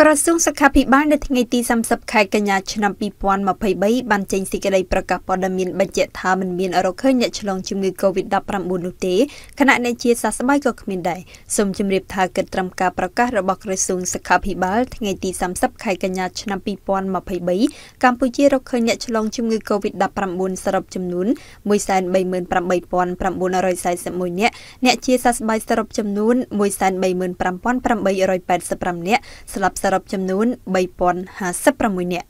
ក្រសួងសុខាភិបាលនៅថ្ងៃទី30ខែកញ្ញាឆ្នាំ2023បានចេញសេចក្តីប្រកាសព័ត៌មានបញ្ជាក់ថាមិនមាន រកឃើញអ្នកឆ្លងជំងឺ Covid-19 នោះទេខណៈអ្នកជាសះស្បើយក៏គ្មានដែរសូមជម្រាបថាគិតត្រឹមការប្រកាសរបស់ក្រសួងសុខាភិបាល ថ្ងៃទី30ខែកញ្ញាឆ្នាំ2023កម្ពុជារកឃើញអ្នកឆ្លងជំងឺ Covid-19 សរុបចំនួន138,941នាក់អ្នកជាសះស្បើយសរុបចំនួន135,885នាក់ស្លាប់សរុបចំនួន3056នាក់